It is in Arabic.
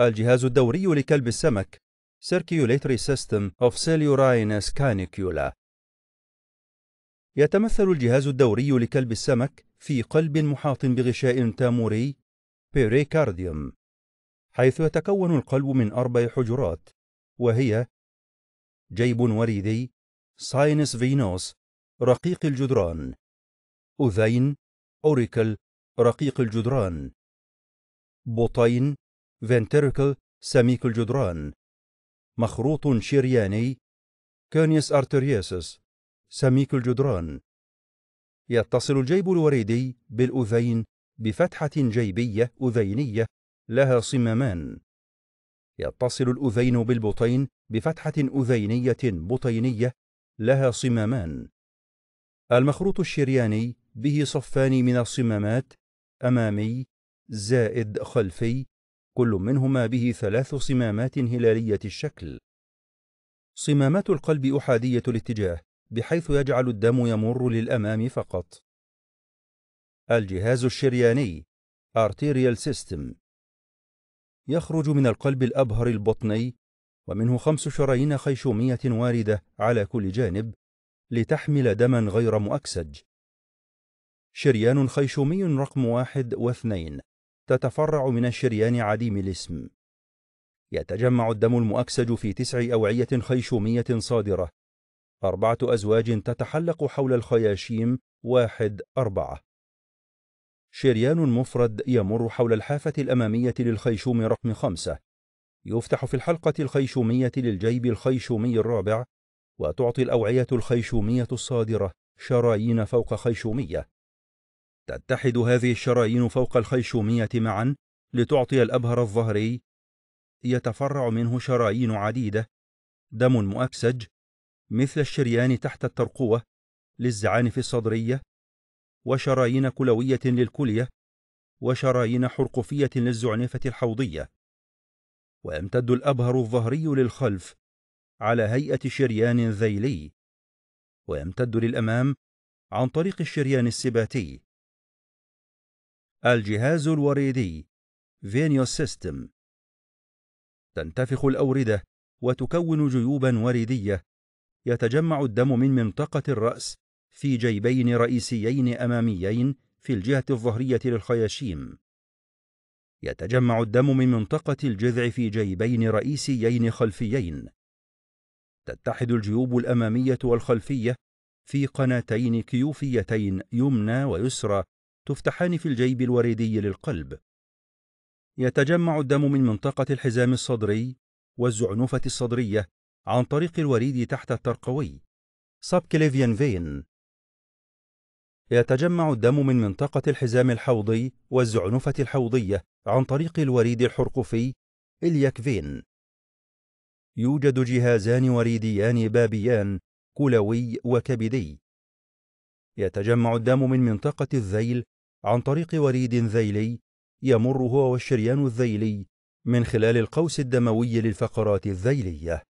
الجهاز الدوري لكلب السمك Circulatory System of Cellurine Canicula يتمثل الجهاز الدوري لكلب السمك في قلب محاط بغشاء تاموري Pericardium حيث يتكون القلب من أربع حجرات وهي جيب وريدي ساينس فينوس رقيق الجدران أذين أوريكل رقيق الجدران بطين فانتركل سميك الجدران مخروط شرياني كانيس أرترياسس سميك الجدران يتصل الجيب الوريدي بالأذين بفتحة جيبية أذينية لها صمامان يتصل الأذين بالبطين بفتحة أذينية بطينية لها صمامان المخروط الشرياني به صفان من الصمامات أمامي زائد خلفي كل منهما به ثلاث صمامات هلالية الشكل صمامات القلب أحادية الاتجاه بحيث يجعل الدم يمر للأمام فقط الجهاز الشرياني arterial system يخرج من القلب الأبهر البطني ومنه خمس شرايين خيشومية واردة على كل جانب لتحمل دما غير مؤكسج شريان خيشومي رقم واحد واثنين تتفرع من الشريان عديم الاسم يتجمع الدم المؤكسج في تسع أوعية خيشومية صادرة أربعة أزواج تتحلق حول الخياشيم واحد أربعة شريان مفرد يمر حول الحافة الأمامية للخيشوم رقم خمسة يفتح في الحلقة الخيشومية للجيب الخيشومي الرابع وتعطي الأوعية الخيشومية الصادرة شرايين فوق خيشومية تتحد هذه الشرايين فوق الخيشومية معا لتعطي الأبهر الظهري يتفرع منه شرايين عديدة دم مؤكسج مثل الشريان تحت الترقوة للزعانف الصدرية وشرايين كلوية للكلية وشرايين حرقفية للزعنفة الحوضية ويمتد الأبهر الظهري للخلف على هيئة شريان ذيلي ويمتد للأمام عن طريق الشريان السباتي الجهاز الوريدي فينيوس سيستم تنتفخ الأوردة وتكون جيوبا وريدية يتجمع الدم من منطقة الرأس في جيبين رئيسيين أماميين في الجهة الظهرية للخياشيم يتجمع الدم من منطقة الجذع في جيبين رئيسيين خلفيين تتحد الجيوب الأمامية والخلفية في قناتين كيوفيتين يمنى ويسرى تفتحان في الجيب الوريدي للقلب يتجمع الدم من منطقة الحزام الصدري والزعنفة الصدرية عن طريق الوريد تحت الترقوي سبكليفيان فين يتجمع الدم من منطقة الحزام الحوضي والزعنفة الحوضية عن طريق الوريد الحرقفي إلياك فين. يوجد جهازان وريديان بابيان كلوي وكبدي يتجمع الدم من منطقة الذيل عن طريق وريد ذيلي يمر هو والشريان الذيلي من خلال القوس الدموي للفقرات الذيلية